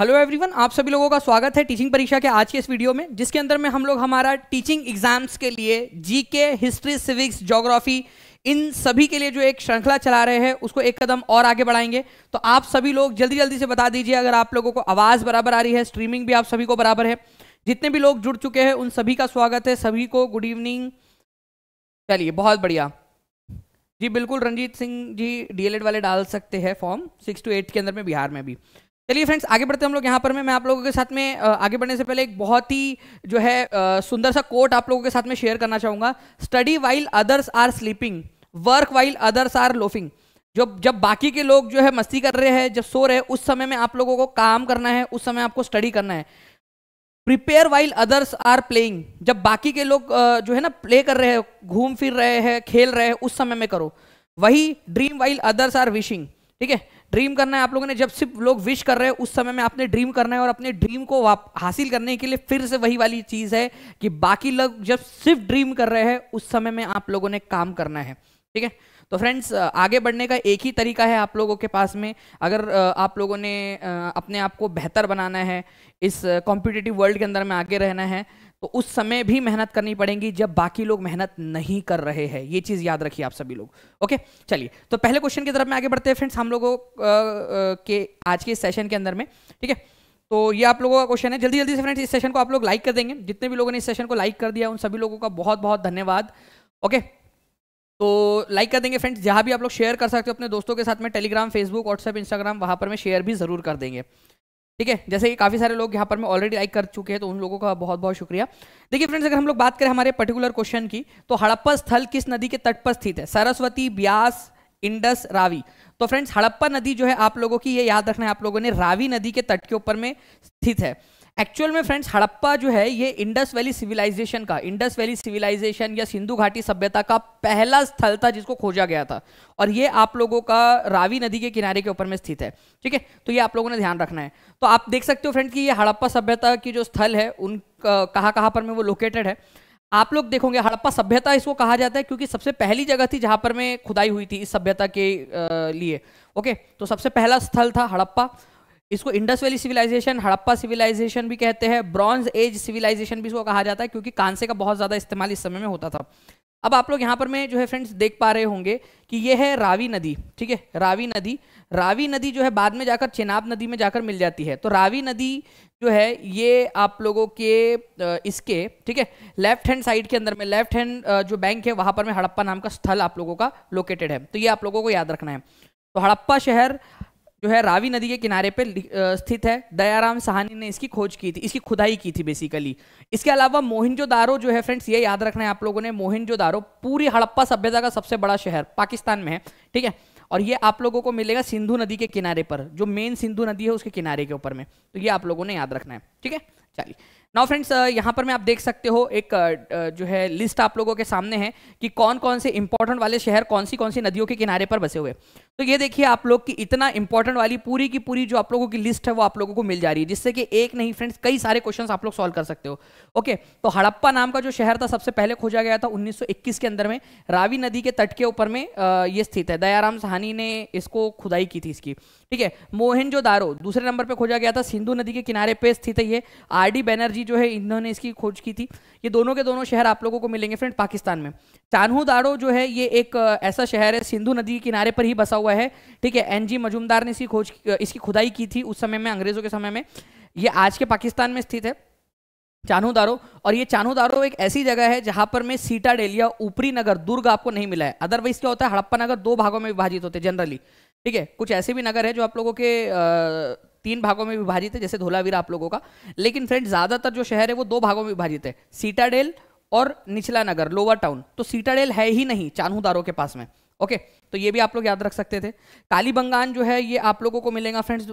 hello everyone आप सभी लोगों का स्वागत है टीचिंग परीक्षा के आज के इस वीडियो में जिसके अंदर में हम लोग हमारा टीचिंग एग्जाम्स के लिए जीके हिस्ट्री सिविक्स जोग्राफी इन सभी के लिए जो एक श्रृंखला चला रहे हैं उसको एक कदम और आगे बढ़ाएंगे तो आप सभी लोग जल्दी जल्दी से बता दीजिए अगर आप लोगों को आवाज़ बराबर आ रही है स्ट्रीमिंग भी आप सभी को बराबर है जितने भी लोग जुड़ चुके हैं उन सभी का स्वागत है सभी को गुड इवनिंग चलिए बहुत बढ़िया जी बिल्कुल रंजीत सिंह जी डीएलएड वाले डाल सकते हैं फॉर्म सिक्स टू एट के अंदर में बिहार में भी चलिए फ्रेंड्स आगे बढ़ते हैं हम लोग यहाँ पर मैं मैं आप लोगों के साथ में आगे बढ़ने से पहले एक बहुत ही जो है सुंदर सा कोट आप लोगों के साथ में शेयर करना चाहूंगा study while others are sleeping work while others are loafing जो जब बाकी के लोग जो है मस्ती कर रहे हैं जब सो रहे हैं उस समय में आप लोगों को काम करना है उस समय आपको स्टडी करना है prepare while others are playing जब बाकी के लोग जो है ना प्ले कर रहे हैं घूम फिर रहे हैं खेल रहे हैं उस समय में करो वही dream while others are wishing ठीक है ड्रीम करना है आप लोगों ने जब सिर्फ लोग विश कर रहे हैं उस समय में आपने ड्रीम करना है और अपने ड्रीम को हासिल करने के लिए फिर से वही वाली चीज़ है कि बाकी लोग जब सिर्फ ड्रीम कर रहे हैं उस समय में आप लोगों ने काम करना है ठीक है तो फ्रेंड्स आगे बढ़ने का एक ही तरीका है आप लोगों के पास में अगर आप लोगों ने अपने आप को बेहतर बनाना है इस कॉम्पिटिटिव वर्ल्ड के अंदर में आगे रहना है तो उस समय भी मेहनत करनी पड़ेगी जब बाकी लोग मेहनत नहीं कर रहे हैं ये चीज़ याद रखिए आप सभी लोग ओके चलिए तो पहले क्वेश्चन की तरफ में आगे बढ़ते हैं फ्रेंड्स हम लोगों के आज के सेशन के अंदर में ठीक है तो ये आप लोगों का क्वेश्चन है जल्दी जल्दी से फ्रेंड्स इस सेशन को आप लोग लाइक कर देंगे जितने भी लोगों ने इस सेशन को लाइक कर दिया उन सभी लोगों का बहुत बहुत धन्यवाद ओके तो लाइक कर देंगे फ्रेंड्स जहां भी आप लोग शेयर कर सकते हो अपने दोस्तों के साथ में टेलीग्राम फेसबुक व्हाट्सएप इंस्टाग्राम वहां पर मैं शेयर भी ज़रूर कर देंगे ठीक है जैसे कि काफ़ी सारे लोग यहाँ पर मैं ऑलरेडी लाइक कर चुके हैं तो उन लोगों का बहुत बहुत शुक्रिया देखिए फ्रेंड्स अगर हम लोग बात करें हमारे पर्टिकुलर क्वेश्चन की तो हड़प्पा स्थल किस नदी के तट पर स्थित है सरस्वती ब्यास इंडस रावी तो फ्रेंड्स हड़प्पा नदी जो है आप लोगों की ये याद रखना है आप लोगों ने रावी नदी के तट के ऊपर में स्थित है एक्चुअल में फ्रेंड्स हड़प्पा जो है ये इंडस वैली सिविलाइजेशन का इंडस वैली सिविलाइजेशन या सिंधु घाटी सभ्यता का पहला स्थल था जिसको खोजा गया था और ये आप लोगों का रावी नदी के किनारे के ऊपर में स्थित है ठीक है तो ये आप लोगों ने ध्यान रखना है तो आप देख सकते हो फ्रेंड की ये हड़प्पा सभ्यता की जो स्थल है उन कहाँ कहाँ पर में वो लोकेटेड है आप लोग देखोगे हड़प्पा सभ्यता इसको कहा जाता है क्योंकि सबसे पहली जगह थी जहां पर में खुदाई हुई थी इस सभ्यता के लिए ओके तो सबसे पहला स्थल था हड़प्पा इसको Indus valley civilization Harappa civilization भी कहते हैं ब्रॉन्ज एज सिविलाइजेशन भी इसको कहा जाता है क्योंकि कांसे का बहुत ज़्यादा इस्तेमाल इस समय में होता था अब आप लोग यहां पर मैं जो है फ्रेंड्स देख पा रहे होंगे कि ये है रावी नदी ठीक है रावी नदी रावी नदी जो है बाद में जाकर चेनाब नदी में जाकर मिल जाती है तो रावी नदी जो है ये आप लोगों के इसके ठीक है लेफ्ट हैंड साइड के अंदर में लेफ्ट हैंड जो बैंक है वहां पर में हड़प्पा नाम का स्थल आप लोगों का लोकेटेड है तो ये आप लोगों को याद रखना है तो हड़प्पा शहर जो है रावी नदी के किनारे पे स्थित है दयाराम सहानी ने इसकी खोज की थी इसकी खुदाई की थी बेसिकली इसके अलावा मोहिनजोदारो जो है फ्रेंड्स ये याद रखना है आप लोगों ने मोहिनजोदारो पूरी हड़प्पा सभ्यता का सबसे बड़ा शहर पाकिस्तान में है ठीक है और ये आप लोगों को मिलेगा सिंधु नदी के किनारे पर जो मेन सिंधु नदी है उसके किनारे के ऊपर में तो ये आप लोगों ने याद रखना है ठीक है चलिए नाउ फ्रेंड्स यहाँ पर मैं आप देख सकते हो एक जो है लिस्ट आप लोगों के सामने है कि कौन कौन से इंपॉर्टेंट वाले शहर कौन सी कौन सी नदियों के किनारे पर बसे हुए तो ये देखिए आप लोग की इतना इंपॉर्टेंट वाली पूरी की पूरी जो आप लोगों की लिस्ट है वो आप लोगों को मिल जा रही है जिससे कि एक नहीं फ्रेंड्स कई सारे क्वेश्चन आप लोग सॉल्व कर सकते हो ओके तो हड़प्पा नाम का जो शहर था सबसे पहले खोजा गया था 1921 के अंदर में रावी नदी के तट के ऊपर में ये स्थित है दयाराम सहानी ने इसको खुदाई की थी इसकी ठीक है मोहन दारो दूसरे नंबर पर खोजा गया था सिंधु नदी के किनारे पे स्थित है ये आर डी बैनर्जी जो है इन्होंने इसकी खोज की थी ये दोनों के दोनों शहर आप लोगों को मिलेंगे फ्रेंड पाकिस्तान में चानहू दारो जो है ये एक ऐसा शहर है सिंधु नदी के किनारे पर ही बसा हुआ है ठीक है एनजी मजूमदार ने इसकी खोज इसकी खुदाई की थी उस समय में अंग्रेजों के समय में ये आज के पाकिस्तान में स्थित है चानू दारो और ये चानू दारो एक ऐसी जगह है जहां पर मैं सीटा डेलिया ऊपरी नगर दुर्ग आपको नहीं मिला है अदरवाइज क्या होता है हड़प्पा नगर दो भागों में विभाजित होते हैं जनरली ठीक है कुछ ऐसे भी नगर है जो आप लोगों के तीन भागों में विभाजित है जैसे धोलावीरा आप लोगों का लेकिन फ्रेंड ज्यादातर जो शहर है वो दो भागों में विभाजित है सीटाडेल और निचला नगर लोअर टाउन तो सीटाडेल है ही नहीं चानू दारो के पास में ओके तो ये भी आप लोग याद रख सकते थे कालीबंगान जो है ये आप लोगों को मिलेगा फ्रेंड्स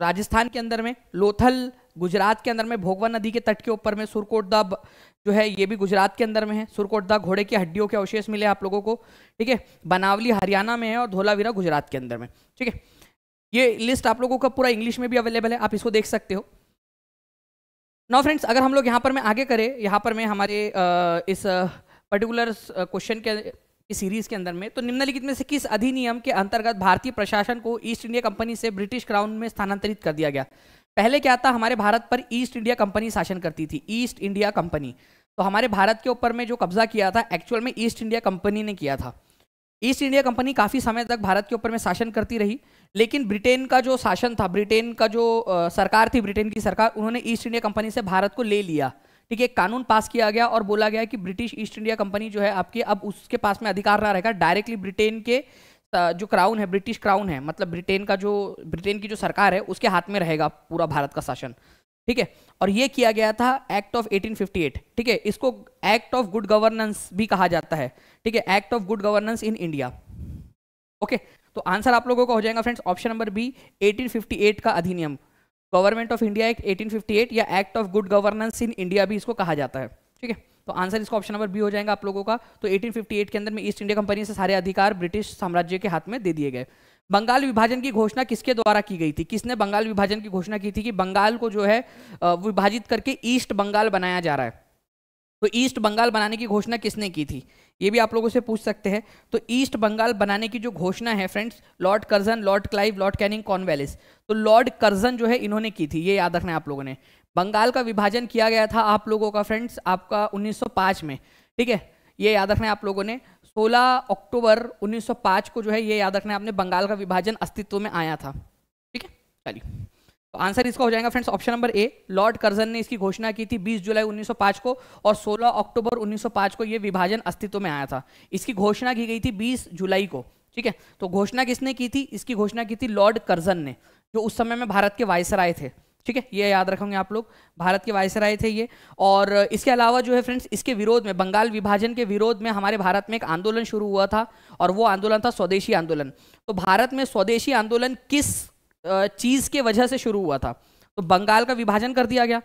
राजस्थान के अंदर में लोथल गुजरात के अंदर में भोगवा नदी के तट के ऊपर में सुरकोटदा जो है ये भी गुजरात के अंदर में है सुरकोटदा घोड़े की हड्डियों के अवशेष मिले आप लोगों को ठीक है बनावली हरियाणा में है और धोलावीरा गुजरात के अंदर में ठीक है ये लिस्ट आप लोगों का पूरा इंग्लिश में भी अवेलेबल है आप इसको देख सकते हो नौ फ्रेंड्स अगर हम लोग यहाँ पर मैं आगे करें यहाँ पर मैं हमारे इस पर्टिकुलर क्वेश्चन के सीरीज के अंदर में तो निम्नलिखित में से किस अधिनियम के अंतर्गत भारतीय प्रशासन को ईस्ट इंडिया कंपनी से ब्रिटिश क्राउन में स्थानांतरित कर दिया गया पहले क्या था हमारे भारत पर ईस्ट इंडिया कंपनी शासन करती थी ईस्ट इंडिया कंपनी तो हमारे भारत के ऊपर में जो कब्जा किया था एक्चुअल में ईस्ट इंडिया कंपनी ने किया था ईस्ट इंडिया कंपनी काफ़ी समय तक भारत के ऊपर में शासन करती रही लेकिन ब्रिटेन का जो शासन था ब्रिटेन का जो सरकार थी ब्रिटेन की सरकार उन्होंने ईस्ट इंडिया कंपनी से भारत को ले लिया ठीक है कानून पास किया गया और बोला गया कि ब्रिटिश ईस्ट इंडिया कंपनी जो है आपकी अब उसके पास में अधिकार ना रहेगा डायरेक्टली ब्रिटेन के जो क्राउन है ब्रिटिश क्राउन है मतलब ब्रिटेन का जो ब्रिटेन की जो सरकार है उसके हाथ में रहेगा पूरा भारत का शासन ठीक है और ये किया गया था एक्ट ऑफ 1858 ठीक है इसको एक्ट ऑफ गुड गवर्नेंस भी कहा जाता है ठीक है act of good governance in India okay तो आंसर आप लोगों का हो जाएगा फ्रेंड्स ऑप्शन नंबर बी 1858 का अधिनियम गवर्नमेंट ऑफ इंडिया एक्ट 1858 या act of good governance in India भी इसको कहा जाता है ठीक है तो आंसर इसका ऑप्शन नंबर बी हो जाएगा आप लोगों का तो 1858 के अंदर में ईस्ट इंडिया कंपनी से सारे अधिकार ब्रिटिश साम्राज्य के हाथ में दे दिए गए बंगाल विभाजन की घोषणा किसके द्वारा की गई थी किसने बंगाल विभाजन की घोषणा की थी कि बंगाल को जो है विभाजित करके ईस्ट बंगाल बनाया जा रहा है तो ईस्ट बंगाल बनाने की घोषणा किसने की थी ये भी आप लोगों से पूछ सकते हैं तो ईस्ट बंगाल बनाने की जो घोषणा है friends Lord Curzon Lord Clive Lord Canning Cornwallis तो लॉर्ड कर्जन जो है इन्होंने की थी ये याद रखना आप लोगों ने बंगाल का विभाजन किया गया था आप लोगों का फ्रेंड्स आपका 1905 में ठीक है ये याद रखना है आप लोगों ने 16 अक्टूबर 1905 को जो है ये याद रखना है आपने बंगाल का विभाजन अस्तित्व में आया था ठीक है चलिए तो आंसर इसका हो जाएगा friends option number A Lord Curzon ने इसकी घोषणा की थी 20 जुलाई 1905 को और 16 अक्टूबर 1905 को यह विभाजन अस्तित्व में आया था इसकी घोषणा की गई थी 20 जुलाई को ठीक है तो घोषणा किसने की थी इसकी घोषणा की थी लॉर्ड कर्जन ने जो उस समय में भारत के वायसराय थे ठीक है ये याद रखेंगे आप लोग भारत के वायसराय थे ये और इसके अलावा जो है फ्रेंड्स इसके विरोध में बंगाल विभाजन के विरोध में हमारे भारत में एक आंदोलन शुरू हुआ था और वो आंदोलन था स्वदेशी आंदोलन तो भारत में स्वदेशी आंदोलन किस चीज़ के वजह से शुरू हुआ था तो बंगाल का विभाजन कर दिया गया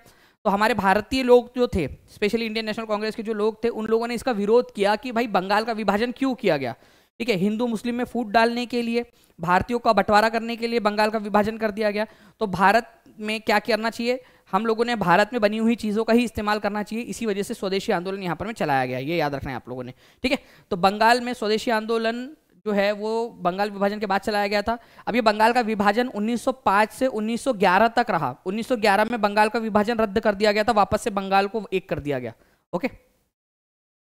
तो हमारे भारतीय लोग जो थे स्पेशली इंडियन नेशनल कांग्रेस के जो लोग थे उन लोगों ने इसका विरोध किया कि भाई बंगाल का विभाजन क्यों किया गया ठीक है हिंदू मुस्लिम में फूट डालने के लिए भारतीयों का बंटवारा करने के लिए बंगाल का विभाजन कर दिया गया तो भारत में क्या करना चाहिए हम लोगों ने भारत में बनी हुई चीज़ों का ही इस्तेमाल करना चाहिए इसी वजह से स्वदेशी आंदोलन यहाँ पर में चलाया गया ये याद रखना है आप लोगों ने ठीक है तो बंगाल में स्वदेशी आंदोलन जो है वो बंगाल विभाजन के बाद चलाया गया था अब ये बंगाल का विभाजन 1905 से 1911 तक रहा 1911 में बंगाल का विभाजन रद्द कर दिया गया था वापस से बंगाल को एक कर दिया गया ओके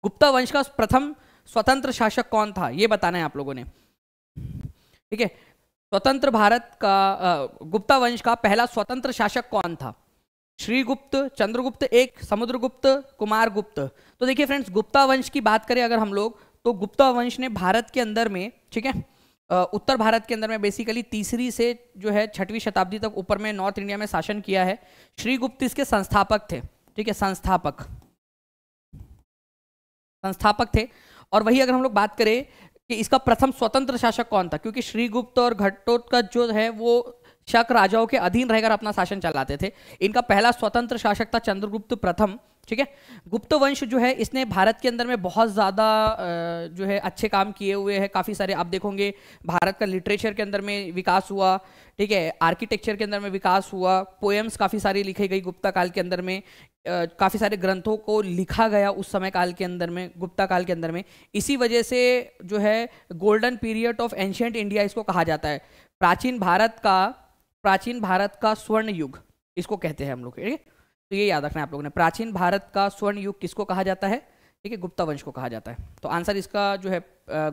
गुप्ता वंश का प्रथम स्वतंत्र शासक कौन था ये बताना है आप लोगों ने ठीक है स्वतंत्र भारत का गुप्ता वंश का पहला स्वतंत्र शासक कौन था श्रीगुप्त चंद्रगुप्त एक समुद्रगुप्त कुमार गुप्त तो देखिए फ्रेंड्स गुप्ता वंश की बात करें अगर हम लोग तो गुप्ता वंश ने भारत के अंदर में ठीक है उत्तर भारत के अंदर में बेसिकली तीसरी से जो है छठवीं शताब्दी तक ऊपर में नॉर्थ इंडिया में शासन किया है श्रीगुप्त इसके संस्थापक थे ठीक है संस्थापक संस्थापक थे और वही अगर हम लोग बात करें कि इसका प्रथम स्वतंत्र शासक कौन था क्योंकि श्रीगुप्त और का जो है वो शक राजाओं के अधीन रहकर अपना शासन चलाते थे इनका पहला स्वतंत्र शासक था चंद्रगुप्त प्रथम ठीक है गुप्त वंश जो है इसने भारत के अंदर में बहुत ज़्यादा जो है अच्छे काम किए हुए हैं काफ़ी सारे आप देखोगे भारत का लिटरेचर के अंदर में विकास हुआ ठीक है आर्किटेक्चर के अंदर में विकास हुआ पोएम्स काफ़ी सारी लिखी गई गुप्ता काल के अंदर में काफ़ी सारे ग्रंथों को लिखा गया उस समय काल के अंदर में गुप्ता काल के अंदर में इसी वजह से जो है golden period of ancient India इसको कहा जाता है प्राचीन भारत का प्राचीन भारत का स्वर्ण युग इसको कहते हैं हम लोग ठीक है तो ये याद रखना है आप लोगों ने प्राचीन भारत का स्वर्ण युग किसको कहा जाता है ठीक है गुप्ता वंश को कहा जाता है तो आंसर इसका जो है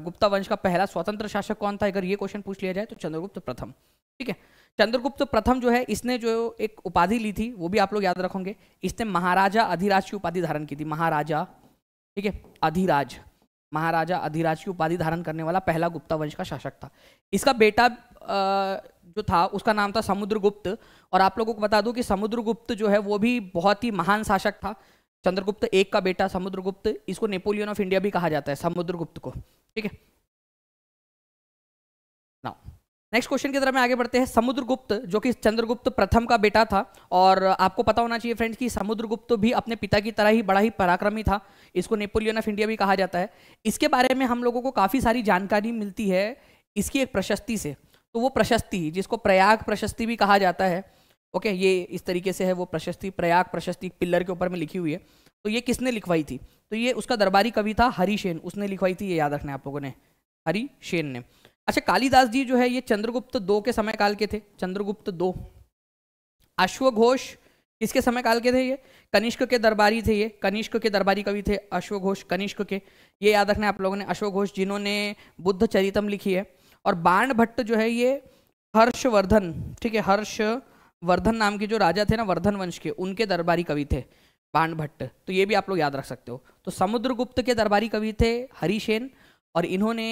गुप्ता वंश का पहला स्वतंत्र शासक कौन था अगर ये क्वेश्चन पूछ लिया जाए तो चंद्रगुप्त प्रथम ठीक है चंद्रगुप्त प्रथम जो है इसने जो एक उपाधि ली थी वो भी आप लोग याद रखोगे इसने महाराजा अधिराज की उपाधि धारण की थी महाराजा ठीक है अधिराज महाराजा अधिराज की उपाधि धारण करने वाला पहला गुप्ता वंश का शासक था इसका बेटा जो तो था उसका नाम था समुद्रगुप्त और आप लोगों को बता दूं कि समुद्रगुप्त जो है वो भी बहुत ही महान शासक था चंद्रगुप्त एक का बेटा समुद्रगुप्त इसको नेपोलियन ऑफ इंडिया भी कहा जाता है समुद्रगुप्त को ठीक है ना नेक्स्ट क्वेश्चन की तरफ में आगे बढ़ते हैं समुद्रगुप्त जो कि चंद्रगुप्त प्रथम का बेटा था और आपको पता होना चाहिए फ्रेंड्स कि समुद्रगुप्त भी अपने पिता की तरह ही बड़ा ही पराक्रमी था इसको नेपोलियन ऑफ इंडिया भी कहा जाता है इसके बारे में हम लोगों को काफ़ी सारी जानकारी मिलती है इसकी एक प्रशस्ति से तो वो प्रशस्ति जिसको प्रयाग प्रशस्ति भी कहा जाता है ओके ये इस तरीके से है वो प्रशस्ति प्रयाग प्रशस्ति पिल्लर के ऊपर में लिखी हुई है तो ये किसने लिखवाई थी तो ये उसका दरबारी कवि था हरी शेन उसने लिखवाई थी ये याद रखना है आप लोगों ने हरी शेन ने अच्छा कालिदास जी जो है ये चंद्रगुप्त दो के समय काल के थे चंद्रगुप्त दो अश्वघोष किसके समय काल के थे ये कनिष्क के दरबारी थे ये कनिष्क के दरबारी कवि थे अश्वघोष कनिष्क के ये याद रखना आप लोगों ने अश्वघोष जिन्होंने बुद्ध चरितम लिखी है और बाण भट्ट जो है ये हर्षवर्धन ठीक है हर्षवर्धन नाम के जो राजा थे ना वर्धन वंश के उनके दरबारी कवि थे बाण भट्ट तो ये भी आप लोग याद रख सकते हो तो समुद्रगुप्त के दरबारी कवि थे हरिशेन और इन्होंने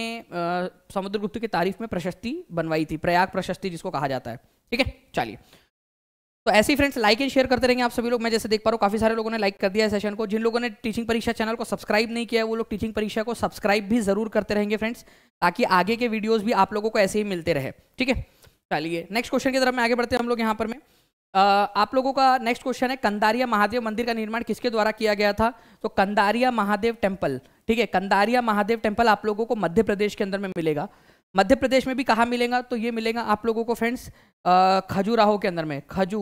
समुद्रगुप्त की तारीफ में प्रशस्ति बनवाई थी प्रयाग प्रशस्ति जिसको कहा जाता है ठीक है चलिए तो ऐसे ही फ्रेंड्स लाइक एंड शेयर करते रहेंगे आप सभी लोग मैं जैसे देख पा रहा हूँ काफी सारे लोगों ने लाइक कर दिया सेशन को जिन लोगों ने टीचिंग परीक्षा चैनल को सब्सक्राइब नहीं किया वो लोग टीचिंग परीक्षा को सब्सक्राइब भी जरूर करते रहेंगे फ्रेंड्स ताकि आगे के वीडियोज भी आप लोगों को ऐसे ही मिलते रहे ठीक है चलिए नेक्स्ट क्वेश्चन की तरफ में आगे बढ़ते हैं हम लोग यहाँ पर में आप लोगों का नेक्स्ट क्वेश्चन है कंदारिया महादेव मंदिर का निर्माण किसके द्वारा किया गया था तो कंदारिया महादेव टेम्पल ठीक है कंदारिया महादेव टेम्पल आप लोगों को मध्य प्रदेश के अंदर में मिलेगा मध्य प्रदेश में भी कहाँ मिलेगा तो ये मिलेगा आप लोगों को फ्रेंड्स खजूराहो के अंदर में खजू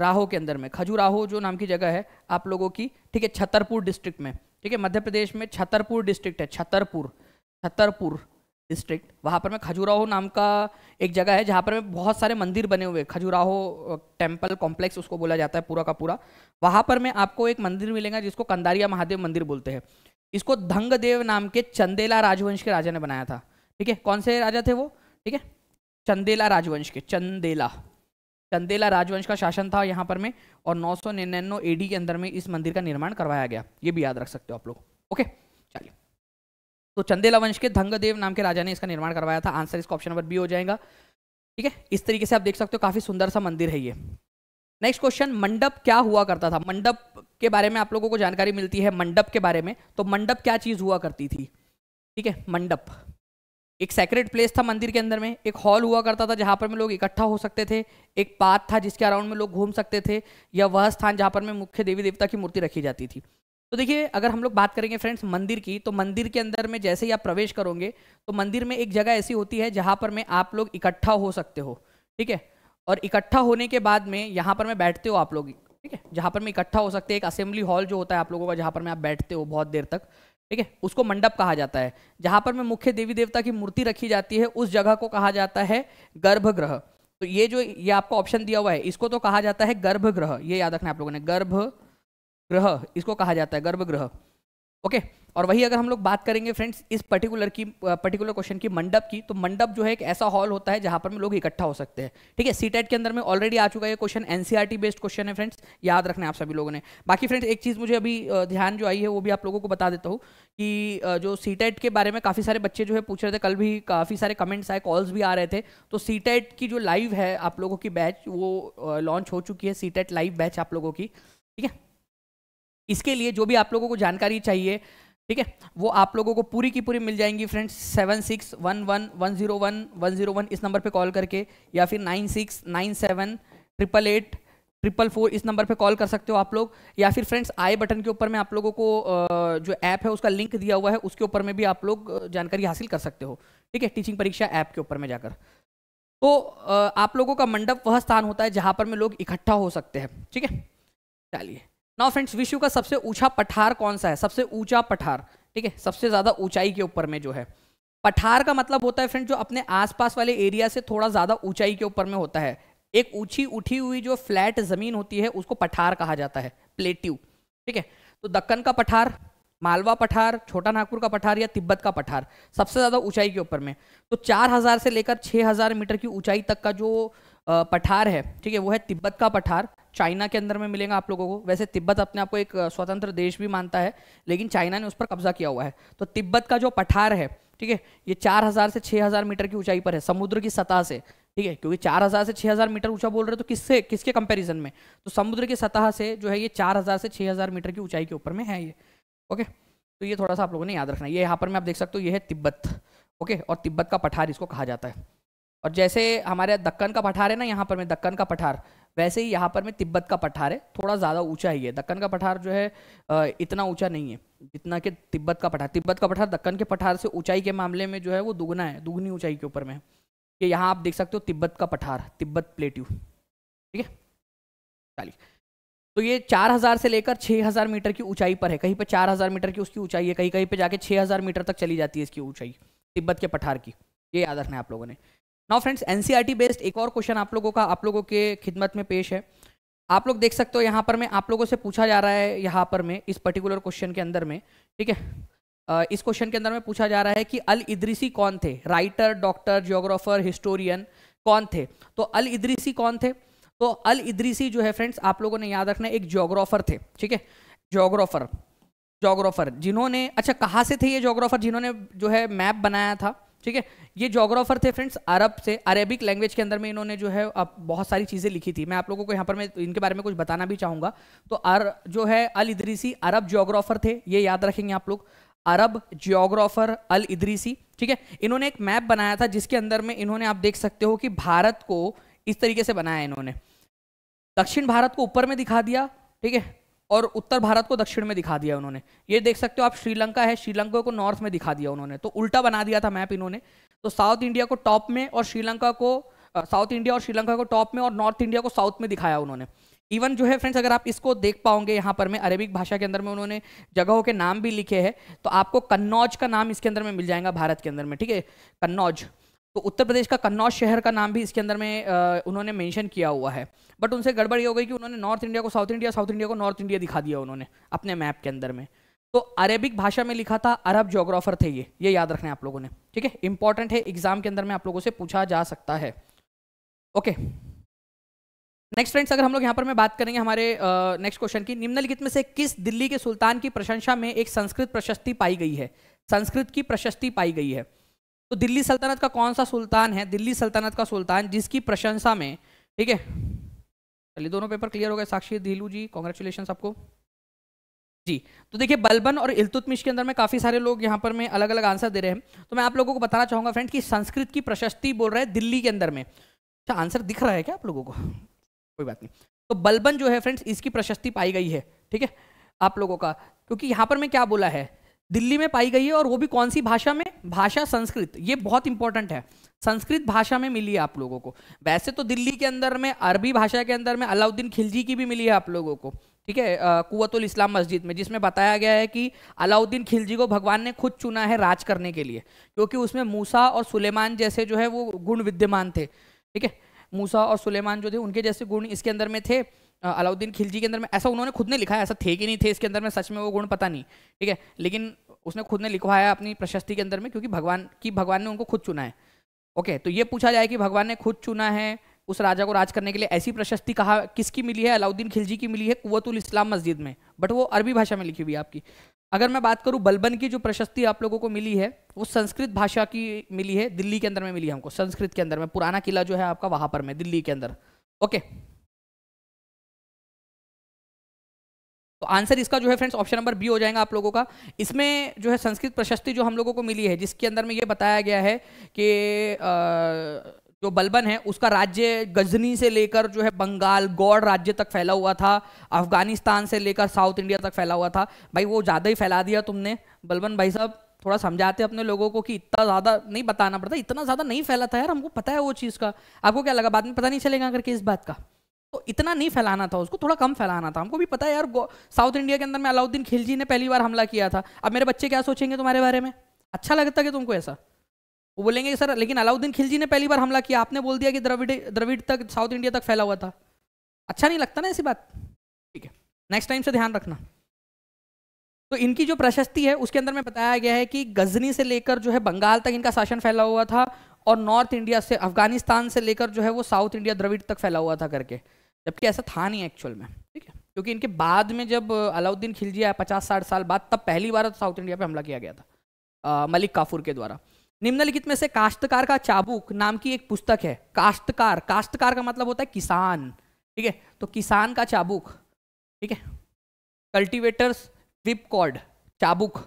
राहो के अंदर में राहो जो नाम की जगह है आप लोगों की ठीक है छतरपुर डिस्ट्रिक्ट में ठीक है मध्य प्रदेश में छतरपुर डिस्ट्रिक्ट है छतरपुर छतरपुर डिस्ट्रिक्ट वहाँ पर मैं खजुराहो नाम का एक जगह है जहाँ पर मैं बहुत सारे मंदिर बने हुए खजुराहो टेम्पल कॉम्प्लेक्स उसको बोला जाता है पूरा का पूरा वहाँ पर मैं आपको एक मंदिर मिलेगा जिसको कंदारिया महादेव मंदिर बोलते हैं इसको धंगदेव नाम के चंदेला राजवंश के राजा ने बनाया था ठीक है कौन से राजा थे वो ठीक है चंदेला राजवंश के चंदेला चंदेला राजवंश का शासन था यहाँ पर में और नौ सौ निन्यानवे एडी के अंदर में इस मंदिर का निर्माण करवाया गया ये भी याद रख सकते हो आप लोग ओके चलिए तो चंदेला वंश के धंगदेव नाम के राजा ने इसका निर्माण करवाया था आंसर इसका ऑप्शन नंबर बी हो जाएगा ठीक है इस तरीके से आप देख सकते हो काफी सुंदर सा मंदिर है ये नेक्स्ट क्वेश्चन मंडप क्या हुआ करता था मंडप के बारे में आप लोगों को जानकारी मिलती है मंडप के बारे में तो मंडप क्या चीज हुआ करती थी ठीक है मंडप एक सेक्रेट प्लेस था मंदिर के अंदर में एक हॉल हुआ करता था जहाँ पर में लोग इकट्ठा हो सकते थे एक पाथ था जिसके अराउंड में लोग घूम सकते थे या वह स्थान जहाँ पर में मुख्य देवी देवता की मूर्ति रखी जाती थी तो देखिए अगर हम लोग बात करेंगे फ्रेंड्स मंदिर की तो मंदिर के अंदर में जैसे ही आप प्रवेश करोगे तो मंदिर में एक जगह ऐसी होती है जहाँ पर में आप लोग इकट्ठा हो सकते हो ठीक है और इकट्ठा होने के बाद में यहाँ पर मैं बैठते हो आप लोग ठीक है जहाँ पर मैं इकट्ठा हो सकते हैं एक असेंबली हॉल जो होता है आप लोगों का जहाँ पर मैं आप बैठते हो बहुत देर तक ठीक है उसको मंडप कहा जाता है जहां पर में मुख्य देवी देवता की मूर्ति रखी जाती है उस जगह को कहा जाता है गर्भगृह तो ये जो ये आपको ऑप्शन दिया हुआ है इसको तो कहा जाता है गर्भगृह ये याद रखना आप लोगों ने ग्रह इसको कहा जाता है गर्भगृह ओके और वही अगर हम लोग बात करेंगे फ्रेंड्स इस पर्टिकुलर की पर्टिकुलर क्वेश्चन की मंडप की तो मंडप जो है एक ऐसा हॉल होता है जहां पर लोग इकट्ठा हो सकते हैं ठीक है सी e के अंदर में ऑलरेडी आ चुका है क्वेश्चन एनसीईआरटी बेस्ड क्वेश्चन है फ्रेंड्स याद रखना आप सभी लोगों ने बाकी फ्रेंड्स एक चीज़ मुझे अभी ध्यान जो आई है वो भी आप लोगों को बता देता हूँ कि जो सी e के बारे में काफ़ी सारे बच्चे जो है पूछ रहे थे कल भी काफ़ी सारे कमेंट्स आए कॉल्स भी आ रहे थे तो सी e की जो लाइव है आप लोगों की बैच वो लॉन्च हो चुकी है सी लाइव बैच आप लोगों की ठीक है इसके लिए जो भी आप लोगों को जानकारी चाहिए ठीक है वो आप लोगों को पूरी की पूरी मिल जाएंगी friends seven six one one one zero one one zero one इस नंबर पे कॉल करके या फिर nine six nine seven triple eight triple four इस नंबर पे कॉल कर सकते हो आप लोग या फिर फ्रेंड्स आई बटन के ऊपर मैं आप लोगों को जो ऐप है उसका लिंक दिया हुआ है उसके ऊपर में भी आप लोग जानकारी हासिल कर सकते हो ठीक है टीचिंग परीक्षा ऐप के ऊपर में जाकर तो आप लोगों का मंडप वह स्थान होता है जहाँ पर में लोग इकट्ठा हो सकते हैं ठीक है चलिए नाउ फ्रेंड्स विश्व का सबसे ऊंचा पठार कौन सा है सबसे ऊंचा पठार ठीक है सबसे ज़्यादा ऊंचाई के ऊपर में जो है पठार का मतलब होता है फ्रेंड जो अपने आसपास वाले एरिया से थोड़ा ज़्यादा ऊंचाई के ऊपर में होता है एक ऊंची उठी हुई जो फ्लैट ज़मीन होती है उसको पठार कहा जाता है प्लेट्यू ठीक है तो दक्कन का पठार मालवा पठार छोटा नागपुर का पठार या तिब्बत का पठार सबसे ज़्यादा ऊंचाई के ऊपर में तो 4000 से लेकर 6000 मीटर की ऊंचाई तक का जो पठार है ठीक है वो है तिब्बत का पठार चाइना के अंदर में मिलेगा आप लोगों को वैसे तिब्बत अपने आप को एक स्वतंत्र देश भी मानता है लेकिन चाइना ने उस पर कब्जा किया हुआ है तो तिब्बत का जो पठार है ठीक है ये 4000 से 6000 मीटर की ऊंचाई पर है समुद्र की सतह से ठीक है क्योंकि 4000 से 6000 मीटर ऊंचा बोल रहे हो तो किससे किसके कंपेरिजन में तो समुद्र की सतह से जो है ये हजार से हजार मीटर की ऊंचाई के ऊपर में है ये ओके तो ये थोड़ा सा आप लोगों ने याद रखना ये यहाँ पर मैं आप देख सकते हो ये है तिब्बत ओके और तिब्बत का पठार इसको कहा जाता है और जैसे हमारे दक्कन का पठार है ना यहाँ पर मैं दक्कन का पठार वैसे ही यहाँ पर में तिब्बत का पठार है थोड़ा ज़्यादा ऊंचा ही है दक्कन का पठार जो है इतना ऊंचा नहीं है जितना कि तिब्बत का पठार तिब्बत का पठार दक्कन के पठार से ऊंचाई के मामले में जो है वो दुगना है दुगनी ऊंचाई के ऊपर में ये यह यहाँ आप देख सकते हो तिब्बत का पठार तिब्बत प्लेट्यू ठीक है चलिए तो ये चार से लेकर छः मीटर की ऊँचाई पर है कहीं पर चार मीटर की उसकी ऊंचाई है कहीं कहीं पर जाके छः मीटर तक चली जाती है इसकी ऊँचाई तिब्बत के पठार की ये याद रखना है आप लोगों ने नाउ फ्रेंड्स एनसीईआरटी बेस्ड एक और क्वेश्चन आप लोगों का आप लोगों के खिदमत में पेश है आप लोग देख सकते हो यहाँ पर में आप लोगों से पूछा जा रहा है यहाँ पर मैं इस पर्टिकुलर क्वेश्चन के अंदर में ठीक है इस क्वेश्चन के अंदर में पूछा जा रहा है कि अल इद्रिसी कौन थे राइटर डॉक्टर जियोग्राफर हिस्टोरियन कौन थे तो अल इद्रिसी कौन थे तो अल इद्रिसी जो है फ्रेंड्स आप लोगों ने याद रखना एक जोग्राफर थे ठीक है जोग्राफर जोग्राफर जिन्होंने अच्छा कहाँ से थे ये जोग्राफर जिन्होंने जो है मैप बनाया था ठीक है ये जोग्राफर थे फ्रेंड्स अरब से अरेबिक लैंग्वेज के अंदर में इन्होंने जो है अब बहुत सारी चीज़ें लिखी थी मैं आप लोगों को यहाँ पर मैं इनके बारे में कुछ बताना भी चाहूँगा तो अर जो है अल इदरीसी अरब जोग्राफर थे ये याद रखेंगे आप लोग अरब जोग्राफर अल इदरीसी ठीक है इन्होंने एक मैप बनाया था जिसके अंदर में इन्होंने आप देख सकते हो कि भारत को इस तरीके से बनाया इन्होंने दक्षिण भारत को ऊपर में दिखा दिया ठीक है और उत्तर भारत को दक्षिण में दिखा दिया उन्होंने ये देख सकते हो आप श्रीलंका है श्रीलंका को नॉर्थ में दिखा दिया उन्होंने तो उल्टा बना दिया था मैप इन्होंने तो साउथ इंडिया को टॉप में और श्रीलंका को साउथ इंडिया और श्रीलंका को टॉप में और नॉर्थ इंडिया को साउथ में दिखाया उन्होंने इवन जो है फ्रेंड्स अगर आप इसको देख पाओगे यहाँ पर मैं अरेबिक भाषा के अंदर में उन्होंने जगहों के नाम भी लिखे हैं तो आपको कन्नौज का नाम इसके अंदर में मिल जाएगा भारत के अंदर में ठीक है कन्नौज तो उत्तर प्रदेश का कन्नौज शहर का नाम भी इसके अंदर में आ, उन्होंने मेंशन किया हुआ है बट उनसे गड़बड़ ये हो गई कि उन्होंने नॉर्थ इंडिया को साउथ इंडिया साउथ इंडिया को नॉर्थ इंडिया दिखा दिया उन्होंने अपने मैप के अंदर में तो अरेबिक भाषा में लिखा था अरब जोग्राफर थे ये ये याद रखना आप लोगों ने ठीक है इंपॉर्टेंट है एग्जाम के अंदर में आप लोगों से पूछा जा सकता है ओके नेक्स्ट फ्रेंड्स अगर हम लोग यहाँ पर मैं बात करेंगे हमारे नेक्स्ट क्वेश्चन की निम्नलिखित में से किस दिल्ली के सुल्तान की प्रशंसा में एक संस्कृत प्रशस्ति पाई गई है संस्कृत की प्रशस्ति पाई गई है तो दिल्ली सल्तनत का कौन सा सुल्तान है दिल्ली सल्तनत का सुल्तान जिसकी प्रशंसा में ठीक है चलिए दोनों पेपर क्लियर हो गए साक्षी दिलू जी कॉन्ग्रेचुलेशन आपको जी तो देखिए बलबन और इलतुतमिश के अंदर में काफ़ी सारे लोग यहाँ पर मैं अलग अलग आंसर दे रहे हैं तो मैं आप लोगों को बताना चाहूंगा फ्रेंड कि संस्कृत की प्रशस्ति बोल रहे हैं दिल्ली के अंदर में अच्छा आंसर दिख रहा है क्या आप लोगों को कोई बात नहीं तो बलबन जो है फ्रेंड्स इसकी प्रशस्ति पाई गई है ठीक है आप लोगों का क्योंकि यहाँ पर मैं क्या बोला है दिल्ली में पाई गई है और वो भी कौन सी भाषा में भाषा संस्कृत ये बहुत इंपॉर्टेंट है संस्कृत भाषा में मिली है आप लोगों को वैसे तो दिल्ली के अंदर में अरबी भाषा के अंदर में अलाउद्दीन खिलजी की भी मिली है आप लोगों को ठीक है कुवतुल इस्लाम मस्जिद में जिसमें बताया गया है कि अलाउद्दीन खिलजी को भगवान ने खुद चुना है राज करने के लिए क्योंकि उसमें मूसा और सुलेमान जैसे जो है वो गुण विद्यमान थे ठीक है मूसा और सुलेमान जो थे उनके जैसे गुण इसके अंदर में थे अलाउद्दीन खिलजी के अंदर में ऐसा उन्होंने खुद ने लिखा है ऐसा थे कि नहीं थे इसके अंदर में सच में वो गुण पता नहीं ठीक है लेकिन उसने खुद ने लिखवाया अपनी प्रशस्ति के अंदर में क्योंकि भगवान की भगवान ने उनको खुद चुना है ओके तो ये पूछा जाए कि भगवान ने खुद चुना है उस राजा को राज करने के लिए ऐसी प्रशस्ति कहा किसकी मिली है अलाउद्दीन खिलजी की मिली है कुतुल इस्लाम मस्जिद में बट वो अरबी भाषा में लिखी हुई है आपकी अगर मैं बात करूं बलबन की जो प्रशस्ति आप लोगों को मिली है वो संस्कृत भाषा की मिली है दिल्ली के अंदर में मिली है हमको संस्कृत के अंदर में पुराना किला जो है आपका वहां पर में दिल्ली के अंदर ओके तो आंसर इसका जो है फ्रेंड्स ऑप्शन नंबर बी हो जाएगा आप लोगों का इसमें जो है संस्कृत प्रशस्ति जो हम लोगों को मिली है जिसके अंदर में ये बताया गया है कि जो बलबन है उसका राज्य गजनी से लेकर जो है बंगाल गौड़ राज्य तक फैला हुआ था अफगानिस्तान से लेकर साउथ इंडिया तक फैला हुआ था भाई वो ज़्यादा ही फैला दिया तुमने बलबन भाई साहब थोड़ा समझाते अपने लोगों को कि इतना ज़्यादा नहीं बताना पड़ता इतना ज़्यादा नहीं फैला था यार हमको पता है वो चीज़ का आपको क्या लगा बाद में पता नहीं चलेगा करके इस बात का तो इतना नहीं फैलाना था उसको थोड़ा कम फैलाना था हमको भी पता है यार साउथ इंडिया के अंदर में अलाउद्दीन खिलजी ने पहली बार हमला किया था अब मेरे बच्चे क्या सोचेंगे तुम्हारे बारे में अच्छा लगता कि तुमको ऐसा वो बोलेंगे सर लेकिन अलाउद्दीन खिलजी ने पहली बार हमला किया आपने बोल दिया कि द्रविड़ द्रविड़ तक साउथ इंडिया तक फैला हुआ था अच्छा नहीं लगता ना ऐसी बात ठीक है नेक्स्ट टाइम से ध्यान रखना तो इनकी जो प्रशस्ति है उसके अंदर में बताया गया है कि गजनी से लेकर जो है बंगाल तक इनका शासन फैला हुआ था और नॉर्थ इंडिया से अफगानिस्तान से लेकर जो है वो साउथ इंडिया द्रविड़ तक फैला हुआ था करके जबकि ऐसा था नहीं एक्चुअल में ठीक है क्योंकि इनके बाद में जब अलाउद्दीन खिलजी आया पचास साठ साल बाद तब पहली बार साउथ इंडिया पर हमला किया गया था मलिक काफूर के द्वारा निम्नलिखित में से काश्तकार का चाबुक नाम की एक पुस्तक है काश्तकार काश्तकार का मतलब होता है किसान ठीक है तो किसान का चाबुक ठीक है कल्टीवेटर्स विपकॉर्ड चाबुक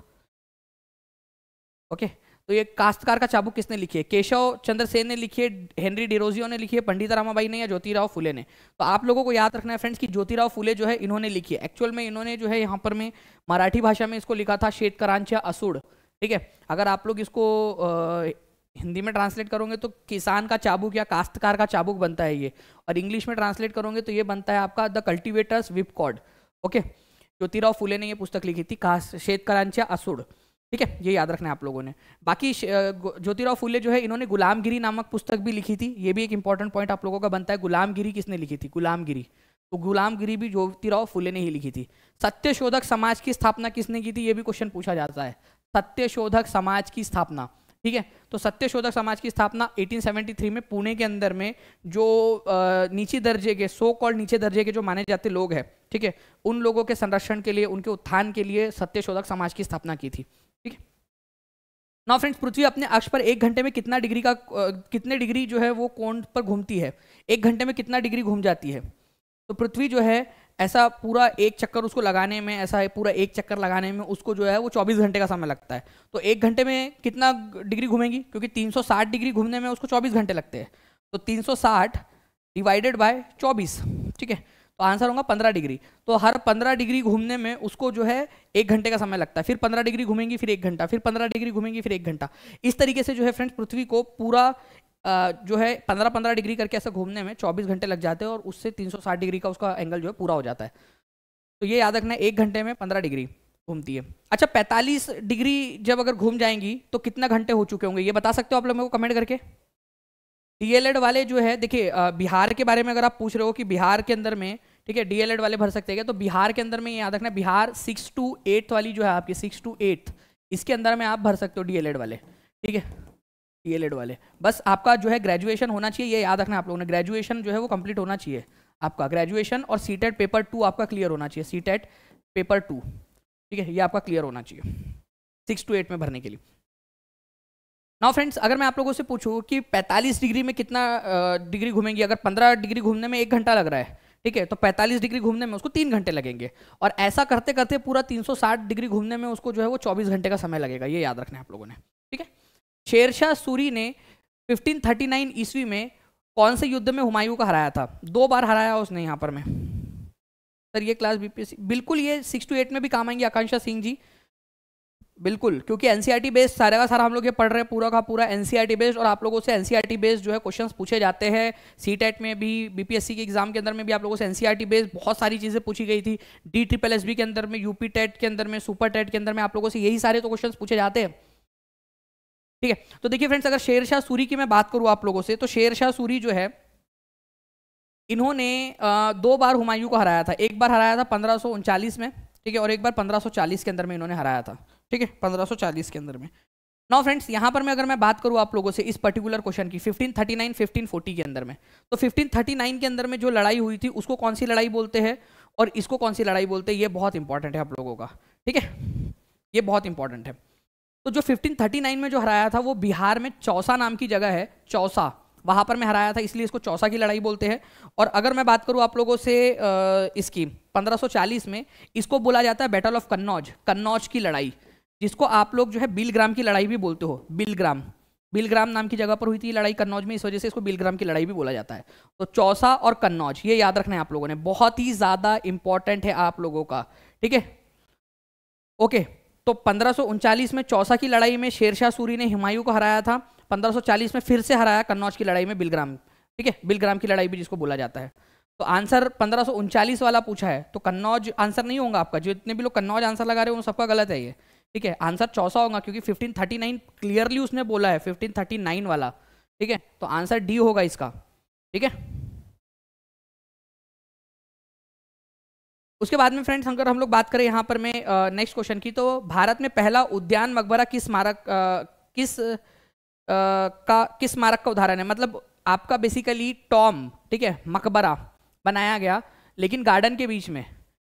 ओके तो ये काश्तकार का चाबुक किसने लिखी है केशव चंद्र सेन ने लिखी है हेनरी डिरोजियो ने लिखी है पंडित रामाबाई ने या ज्योतिराव फुले ने तो आप लोगों को याद रखना है फ्रेंड्स कि ज्योतिराव फुले जो है इन्होंने लिखी है एक्चुअल में इन्होंने जो है यहाँ पर में मराठी भाषा में इसको लिखा था शेतकरांच्या असुड़ ठीक है अगर आप लोग इसको आ, हिंदी में ट्रांसलेट करोगे तो किसान का चाबुक या काश्तकार का चाबुक बनता है ये और इंग्लिश में ट्रांसलेट करोगे तो ये बनता है आपका the cultivators whipcord okay Jyotirao Phule ने ये पुस्तक लिखी थी शेतकरांचा असुड़ ठीक है ये याद रखना है आप लोगों ने बाकी ज्योतिराव फुले जो है इन्होंने गुलामगिरी नामक पुस्तक भी लिखी थी ये भी एक इंपॉर्टेंट पॉइंट आप लोगों का बनता है गुलामगिरी किसने लिखी थी गुलामगिरी तो गुलामगिरी भी ज्योतिराव फुले ने ही लिखी थी सत्यशोधक समाज की स्थापना किसने की थी ये भी क्वेश्चन पूछा जाता है सत्यशोधक समाज की स्थापना ठीक है तो सत्यशोधक समाज की स्थापना 1873 में पुणे के अंदर में जो नीचे दर्जे के सो कॉल्ड नीचे दर्जे के जो माने जाते लोग हैं ठीक है उन लोगों के संरक्षण के लिए उनके उत्थान के लिए सत्यशोधक समाज की स्थापना की थी ठीक है ना फ्रेंड्स पृथ्वी अपने अक्ष पर एक घंटे में कितना डिग्री का कितने डिग्री जो है वो कोण पर घूमती है एक घंटे में कितना डिग्री घूम जाती है तो पृथ्वी जो है ऐसा पूरा एक चक्कर उसको लगाने में ऐसा है पूरा एक चक्कर लगाने में उसको जो है वो 24 घंटे का समय लगता है तो एक घंटे में कितना डिग्री घूमेंगी क्योंकि 360 डिग्री घूमने में उसको 24 घंटे लगते हैं तो 360 डिवाइडेड बाय 24 ठीक है तो आंसर होगा पंद्रह डिग्री तो हर पंद्रह डिग्री घूमने में उसको जो है एक घंटे का समय लगता है फिर पंद्रह डिग्री घूमेंगी फिर एक घंटा फिर पंद्रह डिग्री घूमेंगी फिर एक घंटा इस तरीके से जो है फ्रेंड्स पृथ्वी को पूरा जो है पंद्रह पंद्रह डिग्री करके ऐसा घूमने में चौबीस घंटे लग जाते हैं और उससे तीन सौ साठ डिग्री का उसका एंगल जो है पूरा हो जाता है तो ये याद रखना है एक घंटे में पंद्रह डिग्री घूमती है अच्छा पैंतालीस डिग्री जब अगर घूम जाएंगी तो कितना घंटे हो चुके होंगे ये बता सकते हो आप लोग मेरे को कमेंट करके डीएलएड वाले जो है देखिए बिहार के बारे में अगर आप पूछ रहे हो कि बिहार के अंदर में ठीक है डीएलएड वाले भर सकते हैं तो बिहार के अंदर में याद रखना बिहार सिक्स टू एट्थ वाली जो है आपकी सिक्स टू एट्थ इसके अंदर में आप भर सकते हो डीएलएड वाले ठीक है डीएलएड वाले बस आपका जो है ग्रेजुएशन होना चाहिए ये याद रखना आप लोगों ने ग्रेजुएशन जो है वो कंप्लीट होना चाहिए आपका ग्रेजुएशन और सी टेट पेपर टू आपका क्लियर होना चाहिए सी टेट पेपर टू ठीक है ये आपका क्लियर होना चाहिए सिक्स टू एट में भरने के लिए नाउ फ्रेंड्स अगर मैं आप लोगों से पूछूँ कि 45 डिग्री में कितना डिग्री घूमेंगी अगर 15 डिग्री घूमने में एक घंटा लग रहा है ठीक है तो 45 डिग्री घूमने में उसको तीन घंटे लगेंगे और ऐसा करते करते पूरा 360 डिग्री घूमने में उसको जो है वो 24 घंटे का समय लगेगा ये याद रखना है आप लोगों ने ठीक है शेरशाह सूरी ने 1539 ईस्वी में कौन से युद्ध में हुमायूं को हराया था दो बार हराया उसने यहाँ पर मैं सर ये क्लास बीपीएससी बिल्कुल ये सिक्स टू एट में भी काम आएंगे आकांक्षा सिंह जी बिल्कुल क्योंकि एनसीईआरटी बेस्ड e सारा का सारा हम लोग ये पढ़ रहे हैं पूरा का पूरा एनसीईआरटी बेस्ड e और आप लोगों से एनसीईआरटी बेस्ड e जो है क्वेश्चंस पूछे जाते हैं सी टेट में भी बीपीएससी के एग्जाम के अंदर में भी आप लोगों से एनसीईआरटी बेस्ड बहुत सारी चीज़ें पूछी गई थी डी ट्रिपल एस के अंदर में यूपी टेट के अंदर में सुपर टेट के अंदर में आप लोगों से यही सारे तो क्वेश्चन पूछे जाते हैं ठीक है तो देखिए फ्रेंड्स अगर शेर शाह सूरी की मैं बात करूँ आप लोगों से तो शेर शाह सूरी जो है इन्होंने दो बार हुमायूं को हराया था एक बार हराया था पंद्रह में ठीक है और एक बार पंद्रह के अंदर में इन्होंने हराया था ठीक है 1540 के अंदर में नौ फ्रेंड्स यहाँ पर मैं अगर मैं बात करूँ आप लोगों से इस पर्टिकुलर क्वेश्चन की 1539 1540 के अंदर में तो 1539 के अंदर में जो लड़ाई हुई थी उसको कौन सी लड़ाई बोलते हैं और इसको कौन सी लड़ाई बोलते हैं ये बहुत इंपॉर्टेंट है आप लोगों का ठीक है ये बहुत इंपॉर्टेंट है तो जो 1539 में जो हराया था वो बिहार में चौसा नाम की जगह है चौसा वहाँ पर मैं हराया था इसलिए इसको चौसा की लड़ाई बोलते हैं और अगर मैं बात करूँ आप लोगों से इसकी 1540 में इसको बोला जाता है बैटल ऑफ कन्नौज कन्नौज की लड़ाई जिसको आप लोग जो है बिलग्राम की लड़ाई भी बोलते हो बिलग्राम बिलग्राम नाम की जगह पर हुई थी लड़ाई कन्नौज में इस वजह से इसको बिलग्राम की लड़ाई भी बोला जाता है तो चौसा और कन्नौज ये याद रखना है आप लोगों ने बहुत ही ज़्यादा इंपॉर्टेंट है आप लोगों का ठीक है ओके तो पंद्रह में चौसा की लड़ाई में शेरशाह सूरी ने हिमायू को हराया था 1540 में फिर से हराया कन्नौज की लड़ाई में बिलग्राम ठीक है बिलग्राम की लड़ाई भी जिसको बोला जाता है तो आंसर पंद्रह वाला पूछा है तो कन्नौज आंसर नहीं होगा आपका जितने भी लोग कन्नौज आंसर लगा रहे हो उन सबका गलत है ये ठीक है आंसर चौसा होगा क्योंकि 1539 क्लियरली उसने बोला है 1539 वाला ठीक है तो आंसर डी होगा इसका ठीक है उसके बाद में फ्रेंड्स अगर हम लोग बात करें यहाँ पर मैं नेक्स्ट क्वेश्चन की तो भारत में पहला उद्यान मकबरा किस स्मारक किस आ, का किस स्मारक का उदाहरण है मतलब आपका बेसिकली टॉम ठीक है मकबरा बनाया गया लेकिन गार्डन के बीच में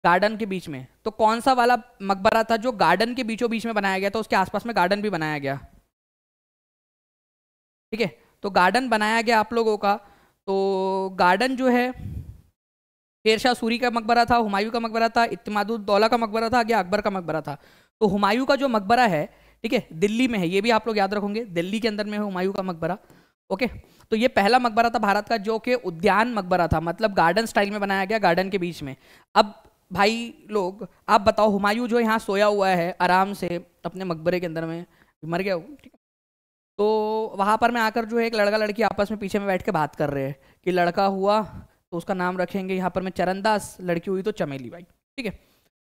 गार्डन के बीच में तो कौन सा वाला मकबरा था जो गार्डन के बीचों बीच में बनाया गया था उसके आसपास में गार्डन भी बनाया गया ठीक है तो गार्डन बनाया गया आप लोगों का तो गार्डन जो है शेरशाह सूरी का मकबरा था हुमायूं का मकबरा था इतमादुद्दौला का मकबरा था आगे अकबर का मकबरा था तो हुमायूं का जो मकबरा है ठीक है दिल्ली में है ये भी आप लोग याद रखोगे दिल्ली के अंदर में है हुमायूं का मकबरा ओके तो ये पहला मकबरा था भारत का जो कि उद्यान मकबरा था मतलब गार्डन स्टाइल में बनाया गया गार्डन के बीच में अब भाई लोग आप बताओ हुमायूं जो यहाँ सोया हुआ है आराम से अपने मकबरे के अंदर में मर गया ठीक है तो वहाँ पर मैं आकर जो है एक लड़का लड़की आपस में पीछे में बैठ के बात कर रहे हैं कि लड़का हुआ तो उसका नाम रखेंगे यहाँ पर मैं चरणदास लड़की हुई तो चमेली भाई ठीक है